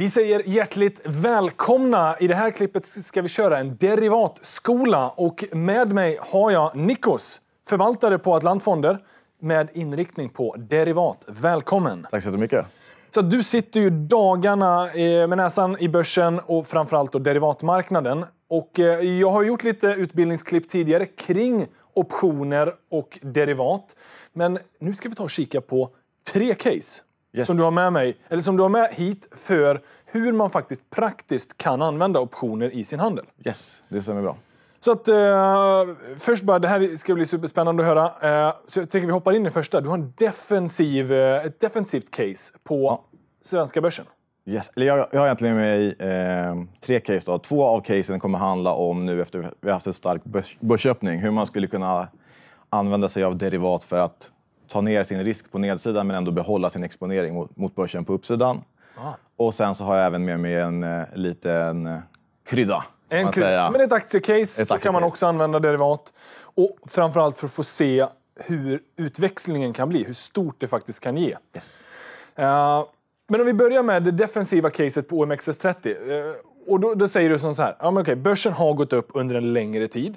Vi säger hjärtligt välkomna! I det här klippet ska vi köra en derivatskola och med mig har jag Nikos, förvaltare på Atlantfonder med inriktning på derivat. Välkommen! Tack så mycket. Så du sitter ju dagarna eh, med näsan i börsen och framförallt då derivatmarknaden. Och eh, jag har gjort lite utbildningsklipp tidigare kring optioner och derivat. Men nu ska vi ta och kika på tre case yes. som du har med mig, eller som du har med hit för hur man faktiskt praktiskt kan använda optioner i sin handel. Yes, det stämmer bra. Så att, eh, först bara, det här ska bli superspännande att höra. Eh, så jag tänker vi hoppar in i första. Du har en defensiv, eh, ett defensivt case på ja. svenska börsen. Yes. Eller jag, jag har egentligen med mig eh, tre case. Då. Två av casen kommer handla om nu efter vi har haft en stark börs, börsöppning, hur man skulle kunna använda sig av derivat för att ta ner sin risk på nedsidan men ändå behålla sin exponering mot, mot börsen på uppsidan. Ah. Och sen så har jag även med mig en eh, liten eh, krydda. En krydda. Men ett aktiecase ett så kan man också använda derivat. Och framförallt för att få se hur utväxlingen kan bli, hur stort det faktiskt kan ge. Yes. Uh, men om vi börjar med det defensiva caset på OMXS30. Uh, eh, och då, då, säger du som så här, ja, men okej, börsen har gått upp under en längre tid.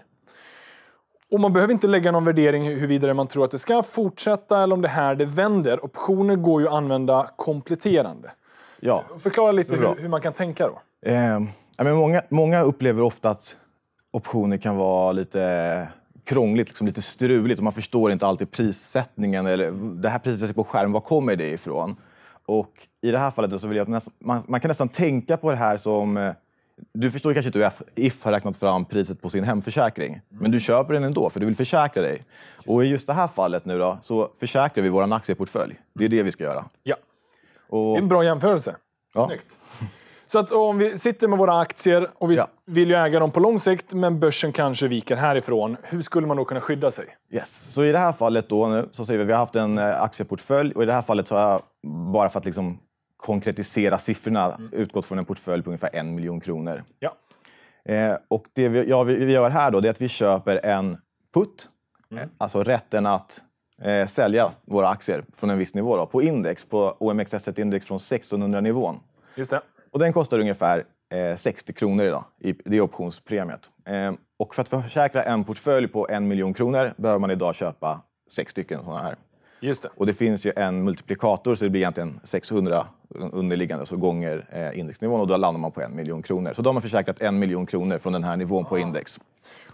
Och man behöver inte lägga någon värdering huruvida man tror att det ska fortsätta eller om det här det vänder. Optioner går ju att använda kompletterande. Ja, Förklara lite hur, hur, man kan tänka då. Eh, men många, många upplever ofta att optioner kan vara lite krångligt, liksom lite struligt och man förstår inte alltid prissättningen. Eller, det här priset på skärmen, var kommer det ifrån? Och i det här fallet så vill jag att man, man kan nästan tänka på det här som eh, du förstår kanske inte hur If har räknat fram priset på sin hemförsäkring. Mm. Men du köper den ändå för du vill försäkra dig. Just. Och i just det här fallet nu då, så försäkrar vi vår aktieportfölj. Det är det vi ska göra. Ja. Och... En bra jämförelse. Ja. Snyggt. Så att om vi sitter med våra aktier och vi ja. vill ju äga dem på lång sikt men börsen kanske viker härifrån. Hur skulle man då kunna skydda sig? Yes. Så i det här fallet då nu, så säger vi att vi har haft en eh, aktieportfölj och i det här fallet så har jag bara för att liksom konkretisera siffrorna mm. utgått från en portfölj på ungefär en miljon kronor. Ja. Eh, och det vi, ja, vi, vi gör här då, det är att vi köper en put, mm. Eh, alltså rätten att eh, sälja våra aktier från en viss nivå då, på index, på OMXS1-index från 1600-nivån. Just det. Och den kostar ungefär eh, 60 kronor idag, i det är optionspremiet. Eh, och för att försäkra en portfölj på en miljon kronor behöver man idag köpa sex stycken sådana här. Just det. Och det finns ju en multiplikator så det blir egentligen 600 underliggande, så alltså gånger eh, indexnivån och då landar man på en miljon kronor. Så då har man försäkrat en miljon kronor från den här nivån på index.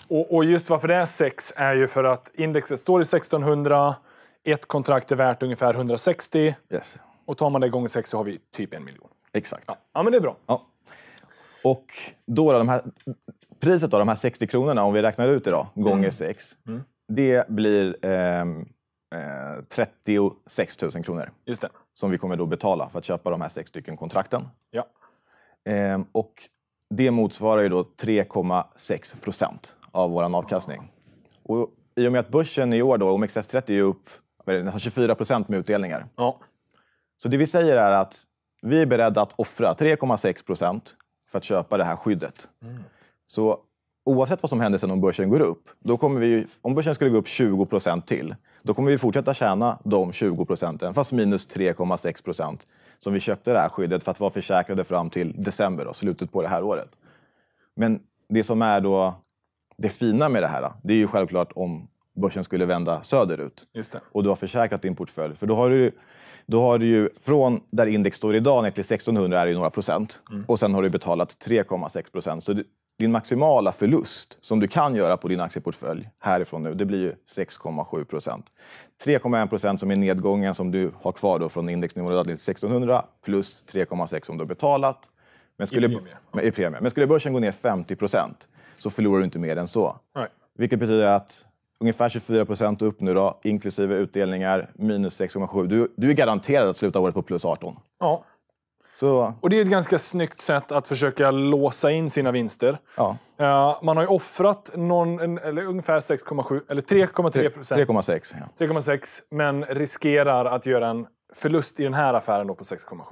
Och, och just varför det är 6 är ju för att indexet står i 1600, ett kontrakt är värt ungefär 160 yes. och tar man det gånger 6 så har vi typ en miljon. Exakt. Ja, ja men det är bra. Ja. Och då, då de här, priset av de här 60 kronorna, om vi räknar ut det då, gånger 6, mm. mm. det blir eh, 36 eh, 000 kronor. Just det. Som vi kommer då betala för att köpa de här sex stycken kontrakten. Ja. Eh, och det motsvarar ju då 3,6 procent av vår avkastning. Och I och med att börsen i år, då, OMXS30, är upp nästan 24 procent med utdelningar. Ja. Så det vi säger är att vi är beredda att offra 3,6 procent för att köpa det här skyddet. Mm. Så oavsett vad som händer sen om börsen går upp, då kommer vi, om börsen skulle gå upp 20 procent till, då kommer vi fortsätta tjäna de 20 procenten, fast minus 3,6 procent som vi köpte det här skyddet för att vara försäkrade fram till december, då, slutet på det här året. Men det som är då det fina med det här, det är ju självklart om börsen skulle vända söderut och du har försäkrat din portfölj. För då har du, då har du ju, från där index står idag ner till 1600 är det ju några procent mm. och sen har du betalat 3,6 procent. Så din maximala förlust som du kan göra på din aktieportfölj härifrån nu, det blir ju 6,7 procent. 3,1 procent som är nedgången som du har kvar då från indexnivån 1600 alltså plus 3,6 som du har betalat. Men skulle, I, premie. Men, I premie. Men skulle börsen gå ner 50 procent så förlorar du inte mer än så. Nej. Vilket betyder att ungefär 24 procent upp nu då, inklusive utdelningar, minus 6,7. Du, du är garanterad att sluta året på plus 18. Ja. Så. Och det är ett ganska snyggt sätt att försöka låsa in sina vinster. Ja. Uh, man har ju offrat någon, eller ungefär 6,7 eller 3,3 procent. 3,6. Ja. 3,6 men riskerar att göra en förlust i den här affären då på 6,7.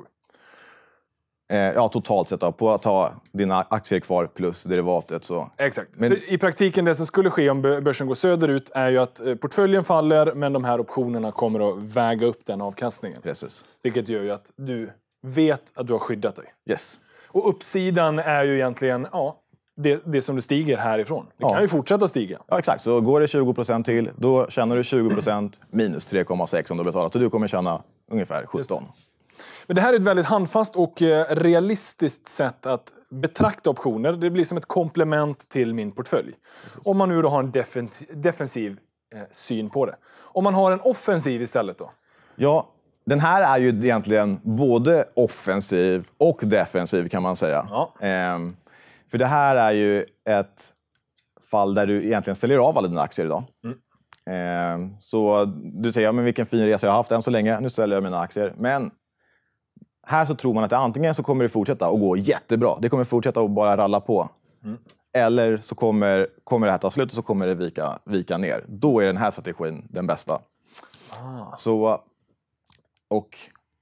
Eh, ja, totalt sett. Då, på att ha dina aktier kvar plus derivatet. Så. Exakt. Men... I praktiken, det som skulle ske om börsen går söderut är ju att eh, portföljen faller, men de här optionerna kommer att väga upp den avkastningen. Precis. Vilket gör ju att du vet att du har skyddat dig. Yes. Och uppsidan är ju egentligen ja, det, det som det stiger härifrån. Det ja. kan ju fortsätta stiga. Ja, exakt. Så går det 20 till, då tjänar du 20 minus 3,6 om du betalar. Så du kommer tjäna ungefär 17. Men det här är ett väldigt handfast och eh, realistiskt sätt att betrakta optioner. Det blir som ett komplement till min portfölj. Precis. Om man nu då har en defensiv eh, syn på det. Om man har en offensiv istället då? Ja, den här är ju egentligen både offensiv och defensiv kan man säga. Ja. Ehm, för det här är ju ett fall där du egentligen säljer av alla dina aktier idag. Mm. Ehm, så du säger, ja, men vilken fin resa jag har haft än så länge, nu säljer jag mina aktier. Men här så tror man att antingen så kommer det fortsätta att gå jättebra, det kommer fortsätta att bara ralla på. Mm. Eller så kommer, kommer det här ta slut och så kommer det vika, vika ner. Då är den här strategin den bästa. Ah. Så och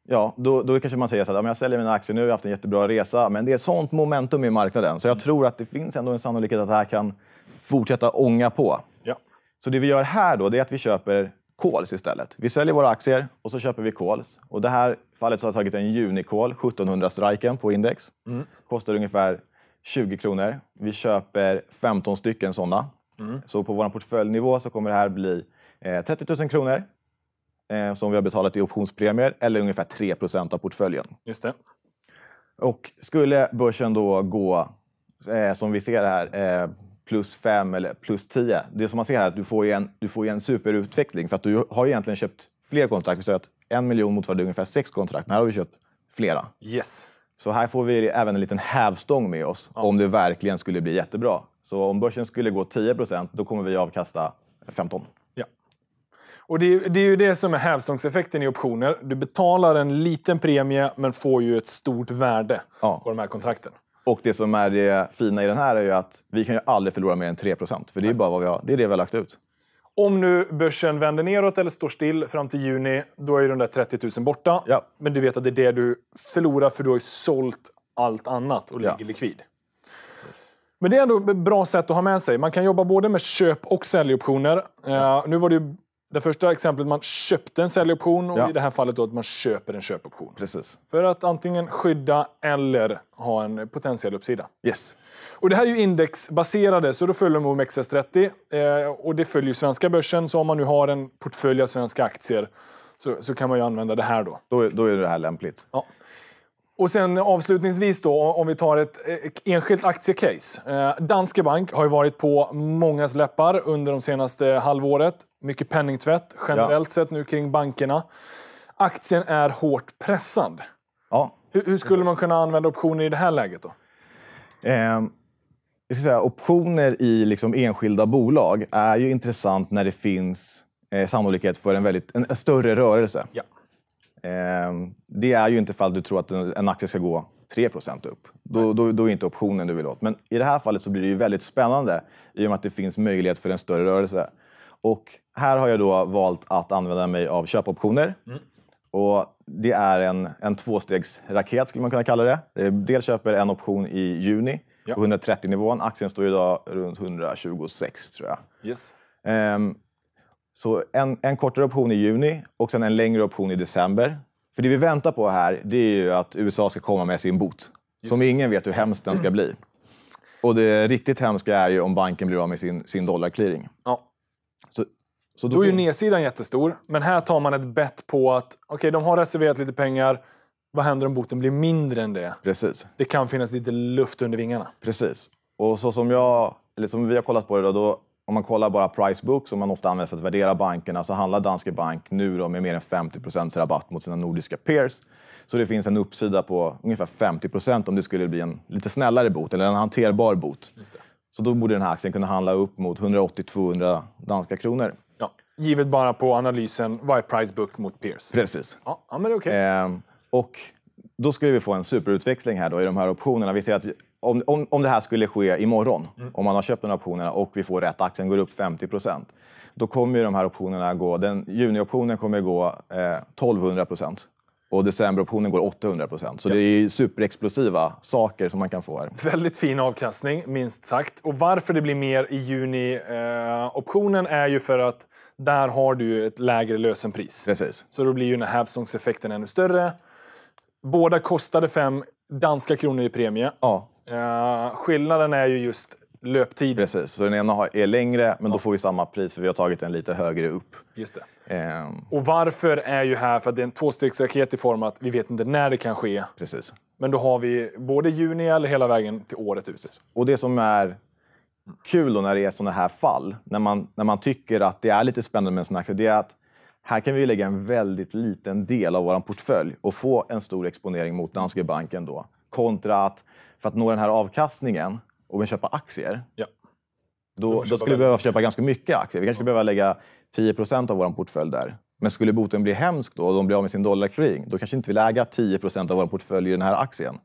ja, då, då kanske man säger så här, ja, jag säljer mina aktier nu, jag har haft en jättebra resa. Men det är sånt momentum i marknaden så jag mm. tror att det finns ändå en sannolikhet att det här kan fortsätta ånga på. Ja. Så det vi gör här då, det är att vi köper Kols istället. Vi säljer våra aktier och så köper vi Kols. Och det här fallet så har jag tagit en Unicol, 1700-striken på index. Mm. Kostar ungefär 20 kronor. Vi köper 15 stycken sådana. Mm. Så på vår portföljnivå så kommer det här bli eh, 30 000 kronor eh, som vi har betalat i optionspremier eller ungefär 3 av portföljen. Just det. Och skulle börsen då gå, eh, som vi ser här, eh, plus 5 eller plus 10. Det som man ser här är att du får, ju en, du får en superutveckling för att du har egentligen köpt fler kontrakt. Vi säger att en miljon motsvarade ungefär sex kontrakt, men här har vi köpt flera. Yes. Så här får vi även en liten hävstång med oss ja. om det verkligen skulle bli jättebra. Så om börsen skulle gå 10 då kommer vi avkasta 15 och det är, det är ju det som är hävstångseffekten i optioner. Du betalar en liten premie men får ju ett stort värde ja. på de här kontrakten. Och det som är det fina i den här är ju att vi kan ju aldrig förlora mer än 3 För det är, bara vad vi har, det, är det vi har lagt ut. Om nu börsen vänder neråt eller står still fram till juni, då är ju de där 30 000 borta. Ja. Men du vet att det är det du förlorar för du har ju sålt allt annat och ligger ja. likvid. Men det är ändå ett bra sätt att ha med sig. Man kan jobba både med köp och säljoptioner. Uh, nu var det det första exemplet, man köpte en säljoption och ja. i det här fallet då att man köper en köpoption. Precis. För att antingen skydda eller ha en potentiell uppsida. Yes. Och det här är ju indexbaserade, så då följer de OMXS30 eh, och det följer svenska börsen. Så om man nu har en portfölj av svenska aktier så, så kan man ju använda det här då. Då, då är det här lämpligt. Ja. Och sen avslutningsvis då, om vi tar ett enskilt aktiecase. Eh, Danske Bank har ju varit på mångas läppar under de senaste halvåret. Mycket penningtvätt generellt ja. sett nu kring bankerna. Aktien är hårt pressad. Ja. Hur, hur skulle man kunna använda optioner i det här läget då? Eh, jag ska säga, optioner i liksom enskilda bolag är ju intressant när det finns eh, sannolikhet för en, väldigt, en, en större rörelse. Ja. Ehm, det är ju inte fall du tror att en aktie ska gå 3 upp. Då, då, då, är inte optionen du vill åt. Men i det här fallet så blir det ju väldigt spännande i och med att det finns möjlighet för en större rörelse. Och här har jag då valt att använda mig av köpoptioner. Mm. Och det är en, en tvåstegsraket skulle man kunna kalla det. Eh, dels köper en option i juni ja. på 130-nivån. Aktien står idag runt 126 tror jag. Yes. Ehm, så en, en kortare option i juni och sen en längre option i december. För det vi väntar på här, det är ju att USA ska komma med sin bot. Just. Som ingen vet hur hemskt den ska bli. Och det riktigt hemska är ju om banken blir av med sin, sin dollarclearing. Ja. Så, så då, då är ju nedsidan jättestor, men här tar man ett bett på att okej, okay, de har reserverat lite pengar. Vad händer om boten blir mindre än det? Precis. Det kan finnas lite luft under vingarna. Precis. Och så som jag, eller som vi har kollat på det då, då om man kollar bara price book som man ofta använder för att värdera bankerna så handlar Danske Bank nu då med mer än 50 rabatt mot sina nordiska peers. Så det finns en uppsida på ungefär 50 om det skulle bli en lite snällare bot eller en hanterbar bot. Så då borde den här aktien kunna handla upp mot 180-200 danska kronor. Ja, givet bara på analysen, vad är price book mot peers? Precis. Ja, men det är okay. eh, och då skulle vi få en superutväxling här då i de här optionerna. Vi ser att om, om, om det här skulle ske imorgon, mm. om man har köpt de här optionerna och vi får rätt, aktien går upp 50 procent, då kommer ju de här optionerna gå, den junioptionen kommer gå eh, 1200 procent och decemberoptionen går 800 procent. Så ja. det är superexplosiva saker som man kan få här. Väldigt fin avkastning, minst sagt. Och varför det blir mer i juni-optionen eh, är ju för att där har du ett lägre lösenpris. Precis. Så då blir ju den här hävstångseffekten ännu större. Båda kostade 5 danska kronor i premie. Ja skillnaden är ju just löptiden. Precis, så den ena är längre men ja. då får vi samma pris för vi har tagit den lite högre upp. Just det. Um. Och varför är ju här för att det är en tvåstegsraket i form att vi vet inte när det kan ske. Precis. Men då har vi både juni eller hela vägen till året ut. Och det som är kul då när det är sådana här fall, när man, när man tycker att det är lite spännande med en sån här aktie, det är att här kan vi lägga en väldigt liten del av vår portfölj och få en stor exponering mot Danske Bank ändå. Kontra att för att nå den här avkastningen och vill köpa aktier, ja. då, då skulle vi behöva köpa ganska mycket aktier. Vi kanske skulle behöva lägga 10 procent av vår portfölj där. Men skulle boten bli hemsk då och de blir av med sin dollarclearing, då kanske inte vill äga 10 procent av vår portfölj i den här aktien.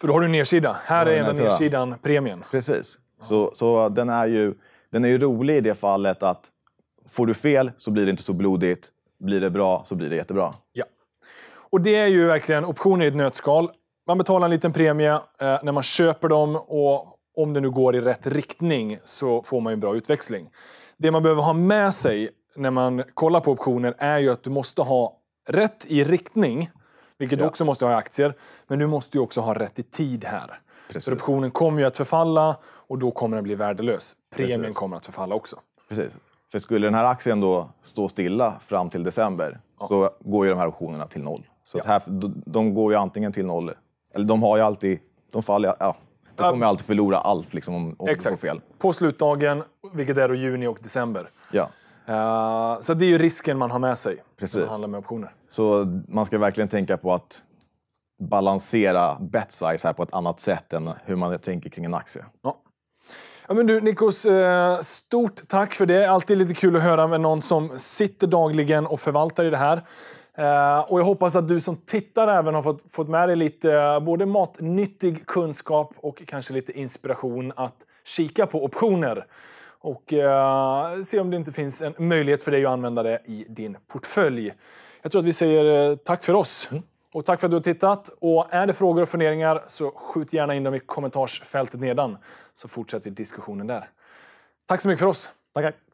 För då har du en nedsida. Här ja, är enda nedsidan premien. Precis. Ja. Så, så den, är ju, den är ju rolig i det fallet att får du fel så blir det inte så blodigt. Blir det bra så blir det jättebra. Ja. Och det är ju verkligen optioner i ett nötskal man betalar en liten premie eh, när man köper dem och om det nu går i rätt riktning så får man en bra utväxling. Det man behöver ha med sig när man kollar på optioner är ju att du måste ha rätt i riktning, vilket ja. du också måste ha i aktier, men du måste ju också ha rätt i tid här. Precis. För optionen kommer ju att förfalla och då kommer den bli värdelös. Premien Precis. kommer att förfalla också. Precis. För skulle den här aktien då stå stilla fram till december ja. så går ju de här optionerna till noll. Så ja. här, de går ju antingen till noll eller de har ju alltid... De faller... Ja, de kommer ja. alltid förlora allt liksom, om, om Exakt. de får fel. På slutdagen, vilket är då juni och december. Ja. Uh, så det är ju risken man har med sig Precis. när man handlar med optioner. Så man ska verkligen tänka på att balansera bet size här på ett annat sätt än hur man tänker kring en aktie. Ja. Ja, men du, Nikos, eh, stort tack för det. Alltid lite kul att höra med någon som sitter dagligen och förvaltar i det här. Eh, och jag hoppas att du som tittar även har fått, fått med dig lite eh, både matnyttig kunskap och kanske lite inspiration att kika på optioner och eh, se om det inte finns en möjlighet för dig att använda det i din portfölj. Jag tror att vi säger tack för oss. Mm. Och tack för att du har tittat. Och är det frågor och funderingar så skjut gärna in dem i kommentarsfältet nedan så fortsätter vi diskussionen där. Tack så mycket för oss. Tackar.